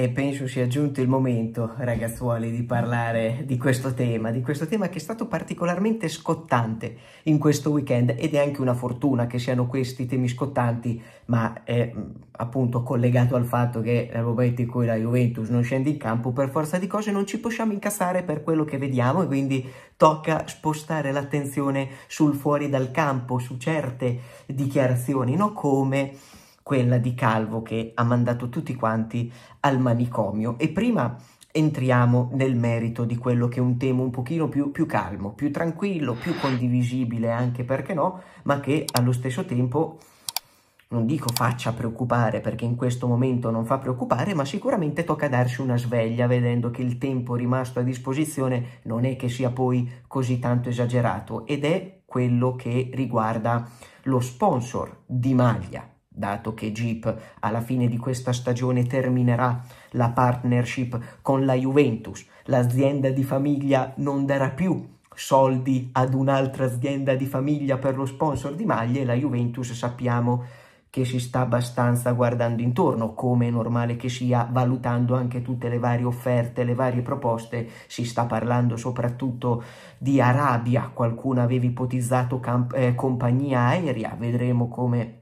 e penso sia giunto il momento, ragazzuoli, di parlare di questo tema, di questo tema che è stato particolarmente scottante in questo weekend ed è anche una fortuna che siano questi temi scottanti, ma è mm, appunto collegato al fatto che nel momento in cui la Juventus non scende in campo, per forza di cose non ci possiamo incassare per quello che vediamo e quindi tocca spostare l'attenzione sul fuori dal campo, su certe dichiarazioni, no? Come quella di Calvo che ha mandato tutti quanti al manicomio. E prima entriamo nel merito di quello che è un tema un pochino più, più calmo, più tranquillo, più condivisibile anche perché no, ma che allo stesso tempo non dico faccia preoccupare perché in questo momento non fa preoccupare, ma sicuramente tocca darsi una sveglia vedendo che il tempo rimasto a disposizione non è che sia poi così tanto esagerato ed è quello che riguarda lo sponsor di maglia dato che Jeep alla fine di questa stagione terminerà la partnership con la Juventus, l'azienda di famiglia non darà più soldi ad un'altra azienda di famiglia per lo sponsor di maglie, la Juventus sappiamo che si sta abbastanza guardando intorno, come è normale che sia, valutando anche tutte le varie offerte, le varie proposte, si sta parlando soprattutto di Arabia, qualcuno aveva ipotizzato eh, compagnia aerea, vedremo come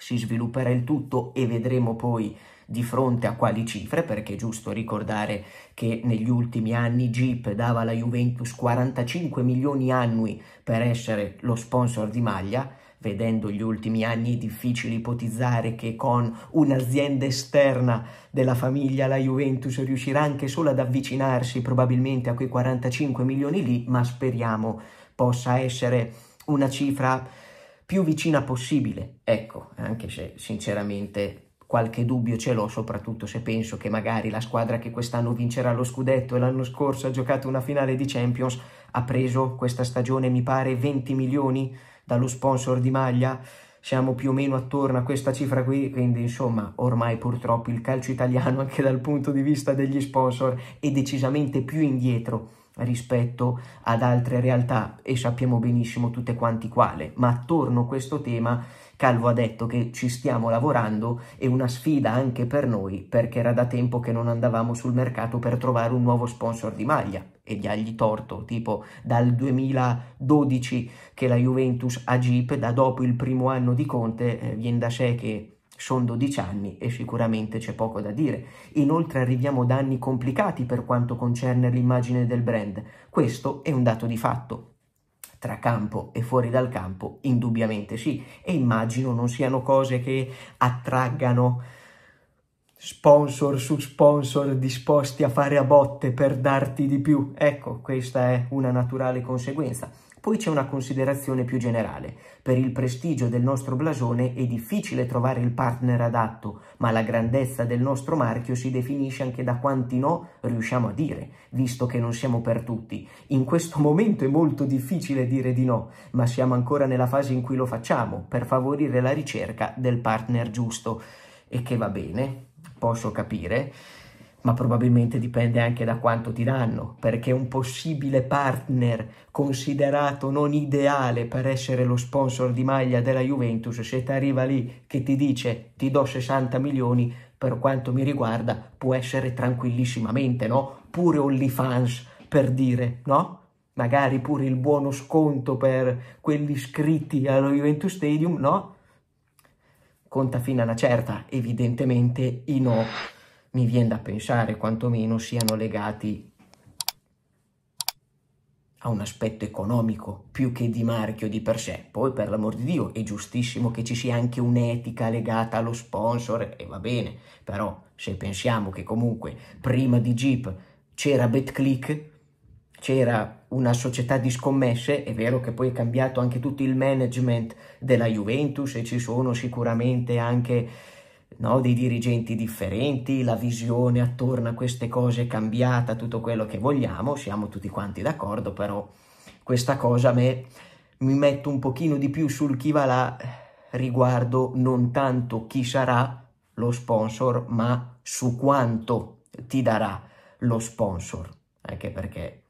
si svilupperà il tutto e vedremo poi di fronte a quali cifre, perché è giusto ricordare che negli ultimi anni Jeep dava alla Juventus 45 milioni annui per essere lo sponsor di maglia, vedendo gli ultimi anni è difficile ipotizzare che con un'azienda esterna della famiglia la Juventus riuscirà anche solo ad avvicinarsi probabilmente a quei 45 milioni lì, ma speriamo possa essere una cifra più vicina possibile. Ecco, anche se sinceramente qualche dubbio ce l'ho, soprattutto se penso che magari la squadra che quest'anno vincerà lo scudetto e l'anno scorso ha giocato una finale di Champions ha preso questa stagione, mi pare, 20 milioni dallo sponsor di maglia. Siamo più o meno attorno a questa cifra qui, quindi insomma, ormai purtroppo il calcio italiano anche dal punto di vista degli sponsor è decisamente più indietro rispetto ad altre realtà e sappiamo benissimo tutte quanti quale, ma attorno a questo tema Calvo ha detto che ci stiamo lavorando, e una sfida anche per noi perché era da tempo che non andavamo sul mercato per trovare un nuovo sponsor di maglia e diagli torto, tipo dal 2012 che la Juventus a Jeep, da dopo il primo anno di Conte, eh, viene da sé che sono 12 anni e sicuramente c'è poco da dire. Inoltre arriviamo da anni complicati per quanto concerne l'immagine del brand. Questo è un dato di fatto tra campo e fuori dal campo? Indubbiamente sì, e immagino non siano cose che attraggano sponsor su sponsor disposti a fare a botte per darti di più. Ecco, questa è una naturale conseguenza. Poi c'è una considerazione più generale. Per il prestigio del nostro blasone è difficile trovare il partner adatto, ma la grandezza del nostro marchio si definisce anche da quanti no riusciamo a dire, visto che non siamo per tutti. In questo momento è molto difficile dire di no, ma siamo ancora nella fase in cui lo facciamo, per favorire la ricerca del partner giusto. E che va bene, posso capire ma probabilmente dipende anche da quanto ti danno, perché un possibile partner considerato non ideale per essere lo sponsor di maglia della Juventus, se ti arriva lì che ti dice ti do 60 milioni, per quanto mi riguarda, può essere tranquillissimamente, no? Pure OnlyFans, per dire, no? Magari pure il buono sconto per quelli iscritti allo Juventus Stadium, no? Conta fino a una certa, evidentemente i no mi viene da pensare quantomeno siano legati a un aspetto economico più che di marchio di per sé. Poi, per l'amor di Dio, è giustissimo che ci sia anche un'etica legata allo sponsor e va bene, però se pensiamo che comunque prima di Jeep c'era BetClick, c'era una società di scommesse, è vero che poi è cambiato anche tutto il management della Juventus e ci sono sicuramente anche no, di dirigenti differenti, la visione attorno a queste cose è cambiata, tutto quello che vogliamo, siamo tutti quanti d'accordo, però questa cosa a me, mi metto un pochino di più sul chi va là riguardo non tanto chi sarà lo sponsor, ma su quanto ti darà lo sponsor, anche perché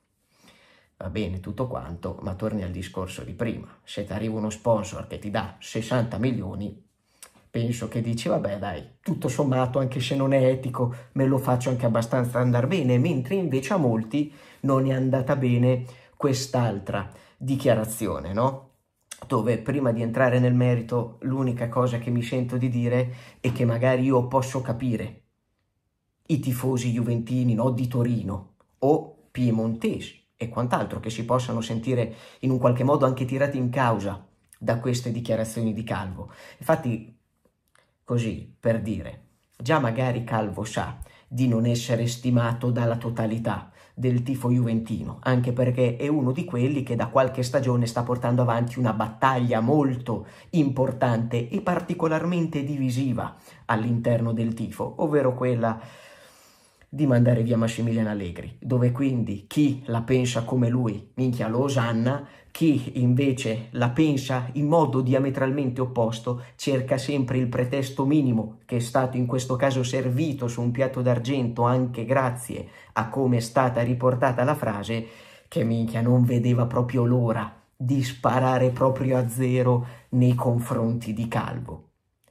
va bene tutto quanto, ma torni al discorso di prima. Se ti arriva uno sponsor che ti dà 60 milioni, penso che dici vabbè dai, tutto sommato anche se non è etico me lo faccio anche abbastanza andare bene, mentre invece a molti non è andata bene quest'altra dichiarazione, no? dove prima di entrare nel merito l'unica cosa che mi sento di dire è che magari io posso capire i tifosi juventini no, di Torino o piemontesi e quant'altro che si possano sentire in un qualche modo anche tirati in causa da queste dichiarazioni di Calvo. Infatti così per dire. Già magari Calvo sa di non essere stimato dalla totalità del tifo juventino, anche perché è uno di quelli che da qualche stagione sta portando avanti una battaglia molto importante e particolarmente divisiva all'interno del tifo, ovvero quella di mandare via Massimiliano Allegri, dove quindi chi la pensa come lui, minchia lo osanna, chi invece la pensa in modo diametralmente opposto cerca sempre il pretesto minimo che è stato in questo caso servito su un piatto d'argento anche grazie a come è stata riportata la frase che minchia non vedeva proprio l'ora di sparare proprio a zero nei confronti di Calvo.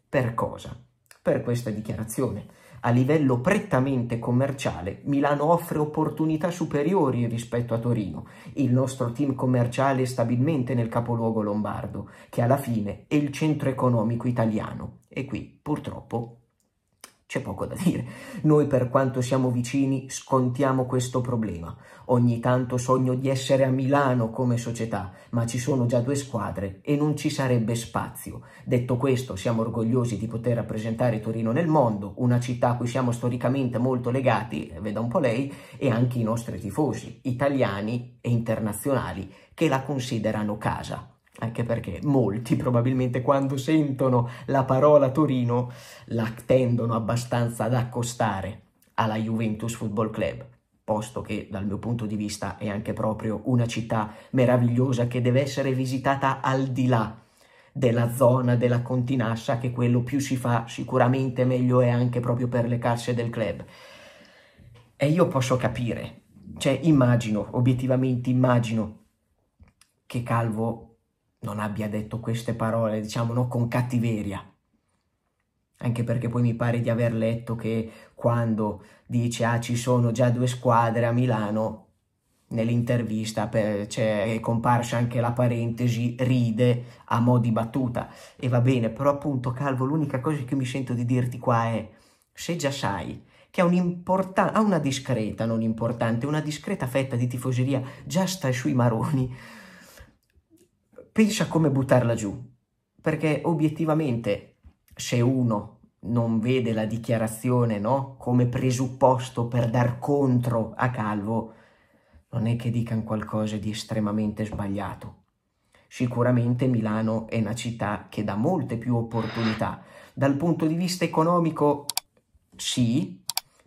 Per cosa? Per questa dichiarazione a livello prettamente commerciale, Milano offre opportunità superiori rispetto a Torino. Il nostro team commerciale è stabilmente nel capoluogo lombardo, che alla fine è il centro economico italiano. E qui, purtroppo, c'è poco da dire. Noi per quanto siamo vicini scontiamo questo problema. Ogni tanto sogno di essere a Milano come società, ma ci sono già due squadre e non ci sarebbe spazio. Detto questo, siamo orgogliosi di poter rappresentare Torino nel mondo, una città a cui siamo storicamente molto legati, eh, veda un po' lei, e anche i nostri tifosi, italiani e internazionali, che la considerano casa anche perché molti probabilmente quando sentono la parola Torino la tendono abbastanza ad accostare alla Juventus Football Club, posto che dal mio punto di vista è anche proprio una città meravigliosa che deve essere visitata al di là della zona della Continassa, che quello più si fa sicuramente meglio è anche proprio per le casse del club. E io posso capire, cioè immagino, obiettivamente immagino che Calvo non abbia detto queste parole, diciamo no, con cattiveria. Anche perché poi mi pare di aver letto che quando dice ah ci sono già due squadre a Milano, nell'intervista cioè, è comparsa anche la parentesi ride a mo' di battuta e va bene, però appunto Calvo l'unica cosa che mi sento di dirti qua è se già sai che ha, ha una discreta, non importante, una discreta fetta di tifoseria già sta sui maroni pensa come buttarla giù, perché obiettivamente se uno non vede la dichiarazione no? come presupposto per dar contro a Calvo, non è che dicano qualcosa di estremamente sbagliato. Sicuramente Milano è una città che dà molte più opportunità. Dal punto di vista economico, sì,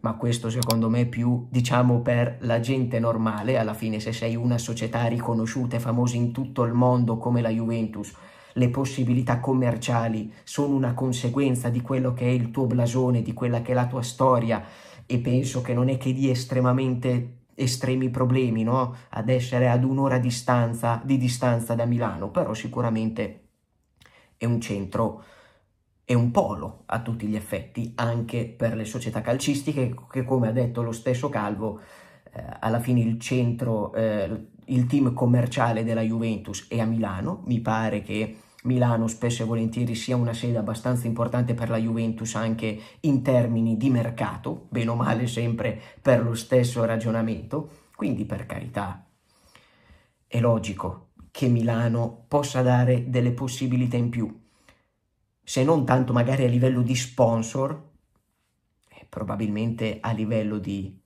ma questo secondo me è più diciamo per la gente normale, alla fine se sei una società riconosciuta e famosa in tutto il mondo come la Juventus, le possibilità commerciali sono una conseguenza di quello che è il tuo blasone, di quella che è la tua storia e penso che non è che di estremamente estremi problemi no? ad essere ad un'ora distanza, di distanza da Milano, però sicuramente è un centro è un polo a tutti gli effetti anche per le società calcistiche che come ha detto lo stesso Calvo eh, alla fine il centro, eh, il team commerciale della Juventus è a Milano, mi pare che Milano spesso e volentieri sia una sede abbastanza importante per la Juventus anche in termini di mercato, bene o male sempre per lo stesso ragionamento, quindi per carità è logico che Milano possa dare delle possibilità in più se non tanto magari a livello di sponsor, eh, probabilmente a livello di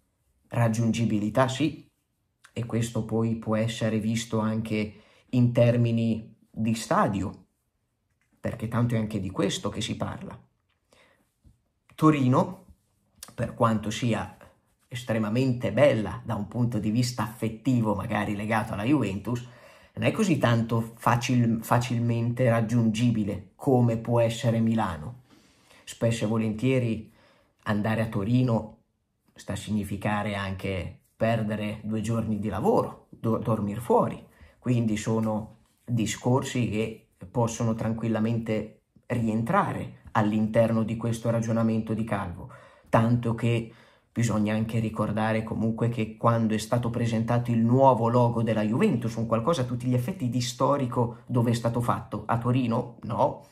raggiungibilità sì, e questo poi può essere visto anche in termini di stadio, perché tanto è anche di questo che si parla. Torino, per quanto sia estremamente bella da un punto di vista affettivo, magari legato alla Juventus, non è così tanto facil, facilmente raggiungibile come può essere Milano. Spesso e volentieri andare a Torino sta a significare anche perdere due giorni di lavoro, do- dormire fuori. Quindi sono discorsi che possono tranquillamente rientrare all'interno di questo ragionamento di Calvo, tanto che Bisogna anche ricordare comunque che quando è stato presentato il nuovo logo della Juventus, un qualcosa a tutti gli effetti di storico, dove è stato fatto? A Torino? No,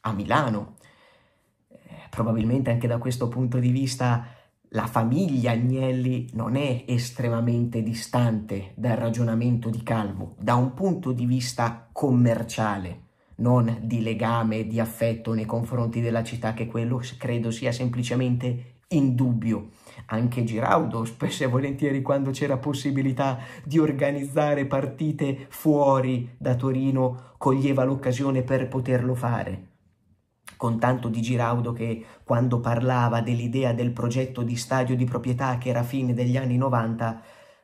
a Milano. Eh, probabilmente anche da questo punto di vista la famiglia Agnelli non è estremamente distante dal ragionamento di Calvo, da un punto di vista commerciale, non di legame, di affetto nei confronti della città, che quello credo sia semplicemente in dubbio. Anche Giraudo spesso e volentieri quando c'era possibilità di organizzare partite fuori da Torino coglieva l'occasione per poterlo fare. Con tanto di Giraudo che quando parlava dell'idea del progetto di stadio di proprietà che era fine degli anni 90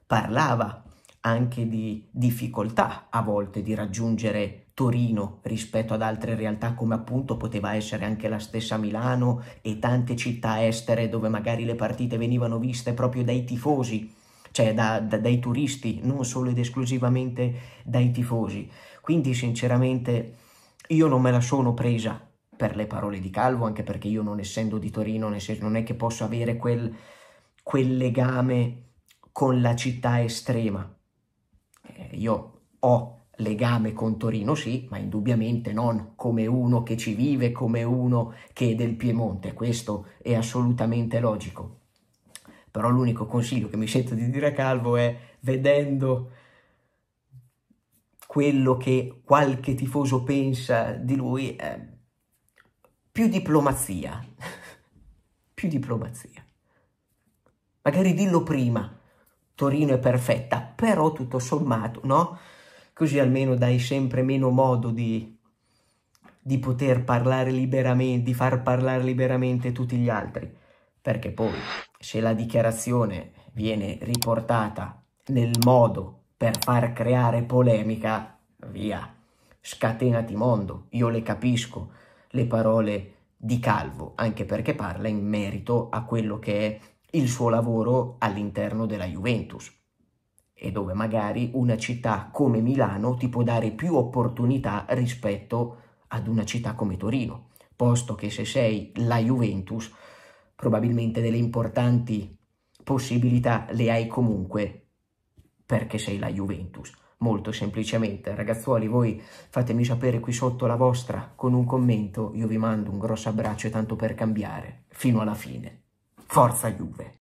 parlava anche di difficoltà a volte di raggiungere Torino rispetto ad altre realtà come appunto poteva essere anche la stessa Milano e tante città estere dove magari le partite venivano viste proprio dai tifosi, cioè da, da, dai turisti, non solo ed esclusivamente dai tifosi. Quindi sinceramente io non me la sono presa per le parole di Calvo, anche perché io non essendo di Torino, nel senso non è che posso avere quel, quel legame con la città estrema. Eh, io ho legame con Torino sì, ma indubbiamente non come uno che ci vive, come uno che è del Piemonte, questo è assolutamente logico. Però l'unico consiglio che mi sento di dire a Calvo è vedendo quello che qualche tifoso pensa di lui, eh, più diplomazia, più diplomazia. Magari dillo prima, Torino è perfetta, però tutto sommato, no? così almeno dai sempre meno modo di, di poter parlare liberamente, di far parlare liberamente tutti gli altri, perché poi se la dichiarazione viene riportata nel modo per far creare polemica, via, scatenati mondo, io le capisco le parole di Calvo, anche perché parla in merito a quello che è il suo lavoro all'interno della Juventus e dove magari una città come Milano ti può dare più opportunità rispetto ad una città come Torino, posto che se sei la Juventus probabilmente delle importanti possibilità le hai comunque perché sei la Juventus. Molto semplicemente, ragazzuoli, voi fatemi sapere qui sotto la vostra con un commento, io vi mando un grosso abbraccio e tanto per cambiare, fino alla fine. Forza Juve!